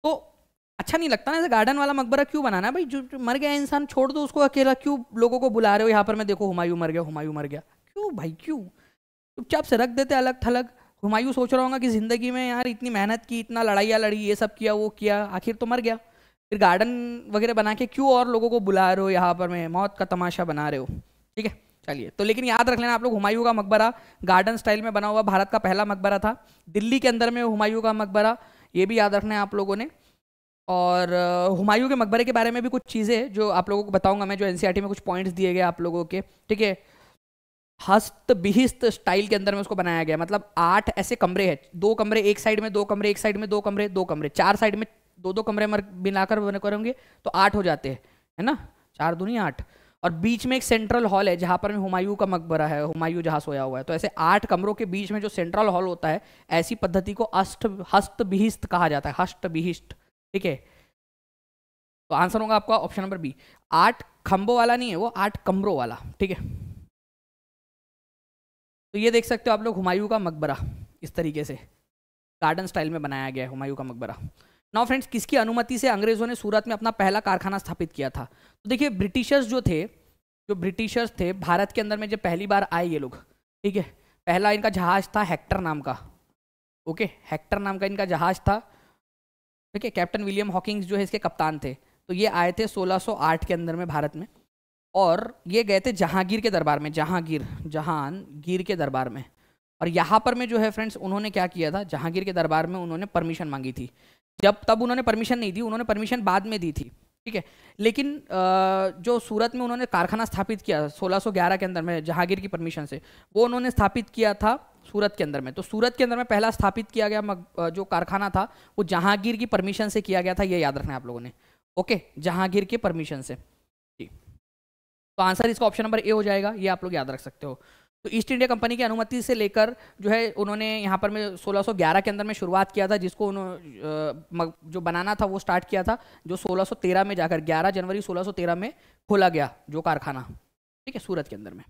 तो अच्छा नहीं लगता ना ऐसे गार्डन वाला मकबरा क्यों बनाना भाई जो मर गया इंसान छोड़ दो उसको अकेला क्यों लोगों को बुला रहे हो यहाँ पर मैं देखो हुमायूं मर गया हुमायूं मर गया क्यों भाई क्यों चुपचाप से रख देते अलग थलग हुमायूं सोच रहा होगा कि ज़िंदगी में यार इतनी मेहनत की इतना लड़ाइया लड़ी ये सब किया वो किया आखिर तो मर गया फिर गार्डन वगैरह बना के क्यों और लोगों को बुला रहे हो यहाँ पर मैं मौत का तमाशा बना रहे हो ठीक है चलिए तो लेकिन याद रख लेना आप लोग हुमायूं का मकबरा गार्डन स्टाइल में बना हुआ भारत का पहला मकबरा था दिल्ली के अंदर में हुमायूं का मकबरा ये भी याद रखना है आप लोगों ने और हुमायूं के मकबरे के बारे में भी कुछ चीज़ें जो आप लोगों को बताऊंगा मैं जो एन e में कुछ पॉइंट्स दिए गए आप लोगों के ठीक है हस्त बिहिस्त स्टाइल के अंदर में उसको बनाया गया मतलब आठ ऐसे कमरे हैं दो कमरे एक साइड में दो कमरे एक साइड में दो कमरे दो कमरे चार साइड में दो दो कमरे मिलाकर बने करेंगे तो आठ हो जाते हैं है ना चार दुनिया आठ और बीच में एक सेंट्रल हॉल है जहाँ पर हुमायूं का मकबरा है हुमायूं जहाँ सोया हुआ है तो ऐसे आठ कमरों के बीच में जो सेंट्रल हॉल होता है ऐसी पद्धति को अष्ट हस्त बिहिस्त कहा जाता है हस्त विहिष्ट ठीक है तो आंसर होगा आपका ऑप्शन नंबर बी आठ खम्बों वाला नहीं है वो आठ कमरों वाला ठीक है तो ये देख सकते हो आप लोग हुमायूं का मकबरा इस तरीके से गार्डन स्टाइल में बनाया गया है हुमायूं का मकबरा नाउ फ्रेंड्स किसकी अनुमति से अंग्रेज़ों ने सूरत में अपना पहला कारखाना स्थापित किया था तो देखिए ब्रिटिशर्स जो थे जो ब्रिटिशर्स थे भारत के अंदर में जब पहली बार आए ये लोग ठीक है पहला इनका जहाज़ था हेक्टर नाम का ओके हेक्टर नाम का इनका जहाज़ था ठीक है कैप्टन विलियम हॉकिंग्स जो है इसके कप्तान थे तो ये आए थे 1608 के अंदर में भारत में और ये गए थे जहांगीर के दरबार में जहांगीर जहांगीर के दरबार में और यहाँ पर में जो है फ्रेंड्स उन्होंने क्या किया था जहांगीर के दरबार में उन्होंने परमिशन मांगी थी जब तब उन्होंने परमिशन नहीं दी उन्होंने परमिशन बाद में दी थी ठीक है लेकिन जो सूरत में उन्होंने कारखाना स्थापित किया 1611 के अंदर में जहांगीर की परमिशन से वो उन्होंने स्थापित किया था सूरत के अंदर में तो सूरत के अंदर में पहला स्थापित किया गया जो कारखाना था वो जहांगीर की परमिशन से किया गया था ये याद रखना है आप लोगों ने ओके जहांगीर के परमिशन से तो आंसर इसका ऑप्शन नंबर ए हो जाएगा ये आप लोग याद रख सकते हो तो ईस्ट इंडिया कंपनी की अनुमति से लेकर जो है उन्होंने यहाँ पर में 1611 के अंदर में शुरुआत किया था जिसको उन्होंने जो बनाना था वो स्टार्ट किया था जो 1613 में जाकर 11 जनवरी 1613 में खोला गया जो कारखाना ठीक है सूरत के अंदर में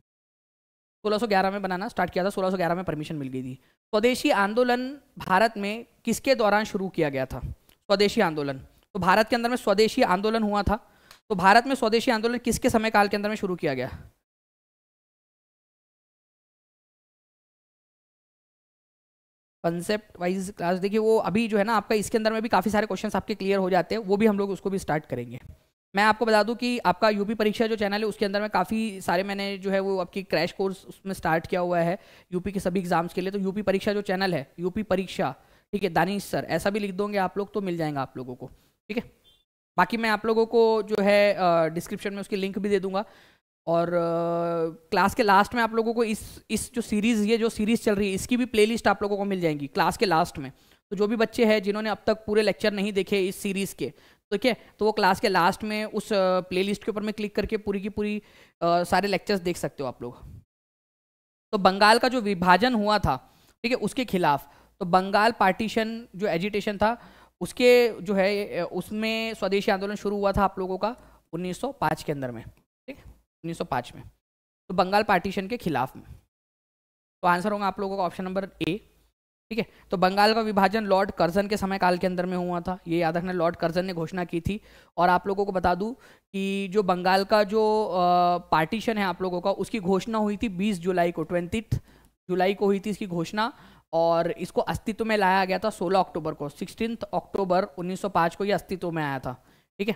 1611 में बनाना स्टार्ट किया था 1611 में परमिशन मिल गई थी स्वदेशी आंदोलन भारत में किसके दौरान शुरू किया गया था स्वदेशी आंदोलन तो भारत के अंदर में स्वदेशी आंदोलन हुआ था तो भारत में स्वदेशी आंदोलन किसके समय काल के अंदर में शुरू किया गया कंसेप्ट वाइज क्लास देखिए वो अभी जो है ना आपका इसके अंदर में भी काफ़ी सारे क्वेश्चंस आपके क्लियर हो जाते हैं वो भी हम लोग उसको भी स्टार्ट करेंगे मैं आपको बता दूं कि आपका यूपी परीक्षा जो चैनल है उसके अंदर में काफ़ी सारे मैंने जो है वो आपकी क्रैश कोर्स उसमें स्टार्ट किया हुआ है यूपी के सभी एग्जाम्स के लिए तो यूपी परीक्षा जो चैनल है यूपी परीक्षा ठीक है दानिश सर ऐसा भी लिख दोगे आप लोग तो मिल जाएंगे आप लोगों को ठीक है बाकी मैं आप लोगों को जो है डिस्क्रिप्शन में उसकी लिंक भी दे दूंगा और क्लास के लास्ट में आप लोगों को इस इस जो सीरीज़ ये जो सीरीज़ चल रही है इसकी भी प्लेलिस्ट आप लोगों को मिल जाएंगी क्लास के लास्ट में तो जो भी बच्चे हैं जिन्होंने अब तक पूरे लेक्चर नहीं देखे इस सीरीज़ के ठीक है तो वो क्लास के लास्ट में उस प्ले के ऊपर में क्लिक करके पूरी की पूरी सारे लेक्चर्स देख सकते हो आप लोग तो बंगाल का जो विभाजन हुआ था ठीक है उसके खिलाफ तो बंगाल पार्टीशन जो एजिटेशन था उसके जो है उसमें स्वदेशी आंदोलन शुरू हुआ था आप लोगों का 1905 के अंदर में ठीक 1905 में तो बंगाल पार्टीशन के खिलाफ में तो आंसर होगा आप लोगों का ऑप्शन नंबर ए ठीक है तो बंगाल का विभाजन लॉर्ड कर्जन के समय काल के अंदर में हुआ था ये याद रखना लॉर्ड कर्जन ने घोषणा की थी और आप लोगों को बता दूं कि जो बंगाल का जो पार्टीशन है आप लोगों का उसकी घोषणा हुई थी 20 जुलाई को ट्वेंटी जुलाई को हुई थी इसकी घोषणा और इसको अस्तित्व में लाया गया था 16 अक्टूबर को सिक्सटीन अक्टूबर 1905 को ये अस्तित्व में आया था ठीक है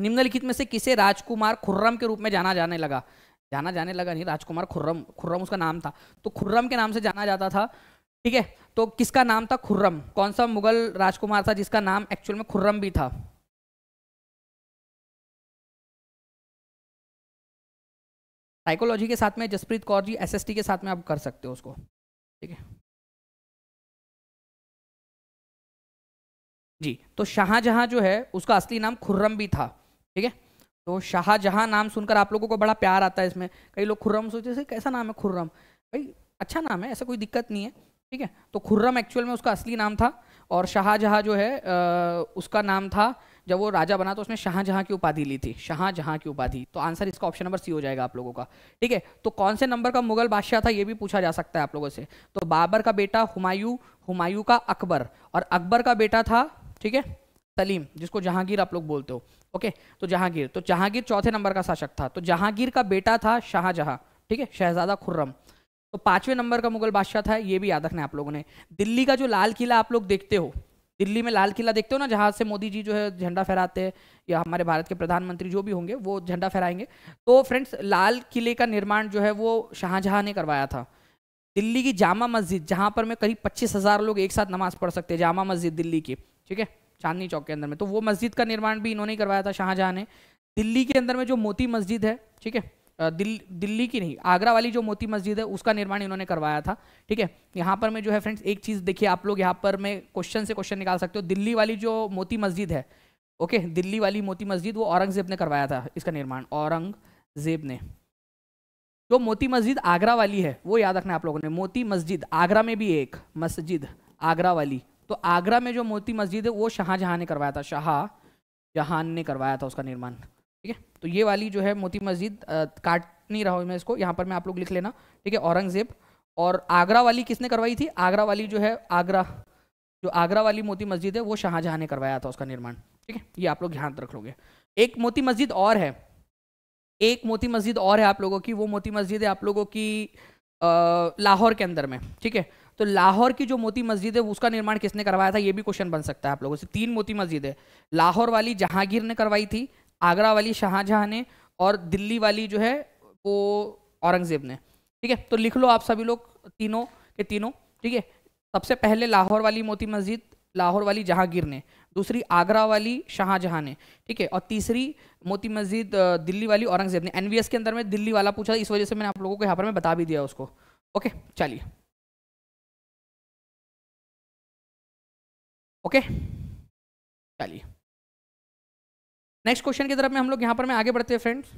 निम्नलिखित में से किसे राजकुमार खुर्रम के रूप में जाना जाने लगा जाना जाने लगा नहीं राजकुमार खुर्रम खुर्रम उसका नाम था तो खुर्रम के नाम से जाना जाता था ठीक है तो किसका नाम था खुर्रम कौन सा मुगल राजकुमार था जिसका नाम एक्चुअल में खुर्रम भी था साइकोलॉजी के साथ में जसप्रीत कौर जी एसएसटी के साथ में आप कर सकते हो उसको ठीक है जी तो शाहजहां जो है उसका असली नाम खुर्रम भी था ठीक है तो शाहजहां नाम सुनकर आप लोगों को बड़ा प्यार आता है इसमें कई लोग खुर्रम सोचते हैं कैसा नाम है खुर्रम भाई अच्छा नाम है ऐसा कोई दिक्कत नहीं है ठीक है तो खुर्रम एक्चुअल में उसका असली नाम था और शाहजहां जो है आ, उसका नाम था जब वो राजा बना तो उसने शाहजहाँ की उपाधि ली थी शाहजहाँ की उपाधि तो आंसर इसका ऑप्शन नंबर सी हो जाएगा आप लोगों का ठीक है तो कौन से नंबर का मुगल बादशाह था ये भी पूछा जा सकता है आप लोगों से तो बाबर का बेटा हुमायूं हुमायूं का अकबर और अकबर का बेटा था ठीक है सलीम जिसको जहांगीर आप लोग बोलते हो ओके तो जहांगीर तो जहांगीर चौथे नंबर का शासक था तो जहांगीर का बेटा था शाहजहाँ ठीक है शहजादा खुर्रम तो पांचवें नंबर का मुगल बादशाह था ये भी याद रखना आप लोगों ने दिल्ली का जो लाल किला आप लोग देखते हो दिल्ली में लाल किला देखते हो ना जहाँ से मोदी जी जो है झंडा फहराते हैं या हमारे भारत के प्रधानमंत्री जो भी होंगे वो झंडा फहराएंगे तो फ्रेंड्स लाल किले का निर्माण जो है वो शाहजहाँ ने करवाया था दिल्ली की जामा मस्जिद जहाँ पर मैं करीब पच्चीस हज़ार लोग एक साथ नमाज़ पढ़ सकते हैं जामा मस्जिद दिल्ली की ठीक है चांदनी चौक के अंदर में तो वो मस्जिद का निर्माण भी इन्होंने ही करवाया था शाहजहाँ ने दिल्ली के अंदर में जो मोती मस्जिद है ठीक है दिल दिल्ली की नहीं आगरा वाली जो मोती मस्जिद है उसका निर्माण इन्होंने करवाया था ठीक है यहाँ पर मैं जो है फ्रेंड्स एक चीज़ देखिए आप लोग यहाँ पर मैं क्वेश्चन से क्वेश्चन निकाल सकते हो दिल्ली वाली जो मोती मस्जिद है ओके दिल्ली वाली मोती मस्जिद वो औरंगजेब ने करवाया था इसका निर्माण औरंगजेब ने जो मोती मस्जिद आगरा वाली है वो याद रखना आप लोगों ने मोती मस्जिद आगरा में भी एक मस्जिद आगरा वाली तो आगरा में जो मोती मस्जिद है वो शाहजहाँ ने करवाया था शाह ने करवाया था उसका निर्माण ठीक है तो ये वाली जो है मोती मस्जिद काट नहीं रहा हूँ मैं इसको यहाँ पर मैं आप लोग लिख लेना ठीक है औरंगजेब और आगरा वाली किसने करवाई थी आगरा वाली जो है आगरा जो आगरा वाली मोती मस्जिद है वो शाहजहाँ ने करवाया था उसका निर्माण ठीक है ये आप लोग ध्यान रख लोगे एक मोती मस्जिद और है एक मोती मस्जिद और है आप लोगों की वो मोती मस्जिद है आप लोगों की लाहौर के अंदर में ठीक है तो लाहौर की जो मोती मस्जिद है उसका निर्माण किसने करवाया था ये भी क्वेश्चन बन सकता है आप लोगों से तीन मोती मस्जिद है लाहौर वाली जहांगीर ने करवाई थी आगरा वाली शाहजहाँ ने और दिल्ली वाली जो है वो औरंगज़ेब ने ठीक है तो लिख लो आप सभी लोग तीनों के तीनों ठीक है सबसे पहले लाहौर वाली मोती मस्जिद लाहौर वाली जहांगीर ने दूसरी आगरा वाली शाहजहां ने ठीक है और तीसरी मोती मस्जिद दिल्ली वाली औरंगजेब ने एनवीएस के अंदर में दिल्ली वाला पूछा इस वजह से मैंने आप लोगों को यहाँ पर मैं बता भी दिया उसको ओके चलिए ओके चलिए नेक्स्ट क्वेश्चन की तरफ में हम लोग यहाँ पर मैं आगे बढ़ते हैं फ्रेंड्स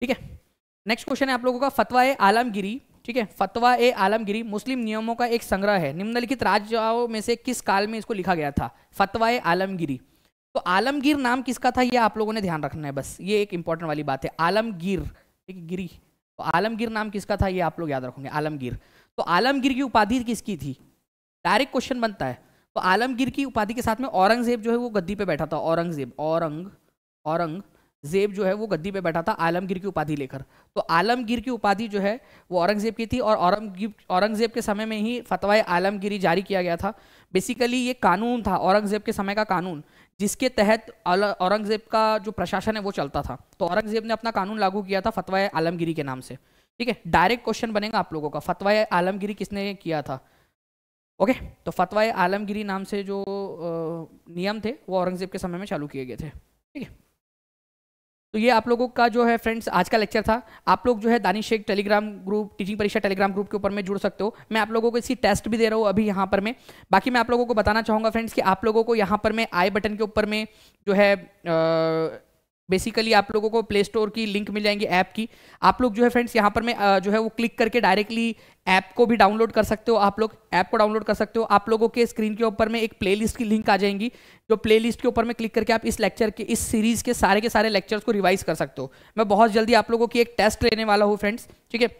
ठीक है नेक्स्ट क्वेश्चन है आप लोगों का फतवा ए आलमगिरी ठीक है फतवा ए आलमगिरी मुस्लिम नियमों का एक संग्रह है निम्नलिखित राजाओं में से किस काल में इसको लिखा गया था फतवा ए आलमगिरी तो आलमगीर नाम किसका था ये आप लोगों ने ध्यान रखना है बस ये एक इंपॉर्टेंट वाली बात है आलमगीर ठीक गिरी तो आलमगीर नाम किसका था ये आप लोग याद रखोगे आलमगीर तो आलमगीर की उपाधि किसकी थी डायरेक्ट क्वेश्चन बनता है तो आलमगीर की उपाधि के साथ में औरंगजेब जो है वो गद्दी पे बैठा था औरंगजेब औरंग औरंग जेब जो है वो गद्दी पे बैठा था आलमगीर की उपाधि लेकर तो आलमगीर की उपाधि जो है वो औरंगजेब की थी और औरंगजेब के समय में ही फतवा आलमगिरी जारी किया गया था बेसिकली ये कानून था औरंगजेब के समय का कानून जिसके तहत औरंगजेब का जो प्रशासन है वो चलता था तो औरंगजेब ने अपना कानून लागू किया था फतवा आलमगिरी के नाम से ठीक है डायरेक्ट क्वेश्चन बनेगा आप लोगों का फतवा आलमगिरी किसने किया था ओके तो फतवा आलमगिरी नाम से जो नियम थे वो औरंगजेब के समय में चालू किए गए थे ठीक है तो ये आप लोगों का जो है फ्रेंड्स आज का लेक्चर था आप लोग जो है Danish Shaikh Telegram group teaching परीक्षा टेलीग्राम ग्रुप के ऊपर में जुड़ सकते हो मैं आप लोगों को इसी टेस्ट भी दे रहा हूँ अभी यहाँ पर मैं बाकी मैं आप लोगों को बताना चाहूँगा फ्रेंड्स कि आप लोगों को यहाँ पर मैं आई बटन के ऊपर में जो है आ, बेसिकली आप लोगों को प्ले स्टोर की लिंक मिल जाएंगी ऐप की आप लोग जो है फ्रेंड्स यहाँ पर मैं जो है वो क्लिक करके डायरेक्टली ऐप को भी डाउनलोड कर सकते हो आप लोग ऐप को डाउनलोड कर सकते हो आप लोगों के स्क्रीन के ऊपर में एक प्लेलिस्ट की लिंक आ जाएंगी जो प्लेलिस्ट के ऊपर में क्लिक करके आप इस लेक्चर के इस सीरीज के सारे के सारे लेक्चर्स को रिवाइज कर सकते हो मैं बहुत जल्दी आप लोगों की एक टेस्ट लेने वाला हूँ फ्रेंड्स ठीक है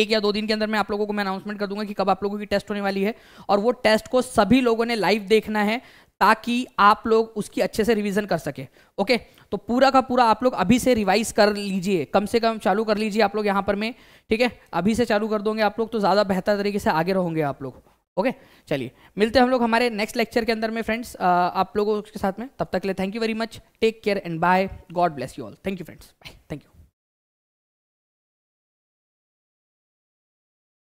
एक या दो दिन के अंदर मैं आप लोगों को मैं अनाउंसमेंट कर दूंगा कि कब आप लोगों की टेस्ट होने वाली है और वो टेस्ट को सभी लोगों ने लाइव देखना है ताकि आप लोग उसकी अच्छे से रिवीजन कर सके ओके तो पूरा का पूरा आप लोग अभी से रिवाइज कर लीजिए कम से कम चालू कर लीजिए आप लोग यहाँ पर मैं ठीक है अभी से चालू कर दोगे आप लोग तो ज़्यादा बेहतर तरीके से आगे रहोगे आप लोग ओके चलिए मिलते हैं हम लोग हमारे नेक्स्ट लेक्चर के अंदर में फ्रेंड्स आप लोगों के साथ में तब तक के लिए thank you very much take care and bye God bless you all thank you friends bye thank you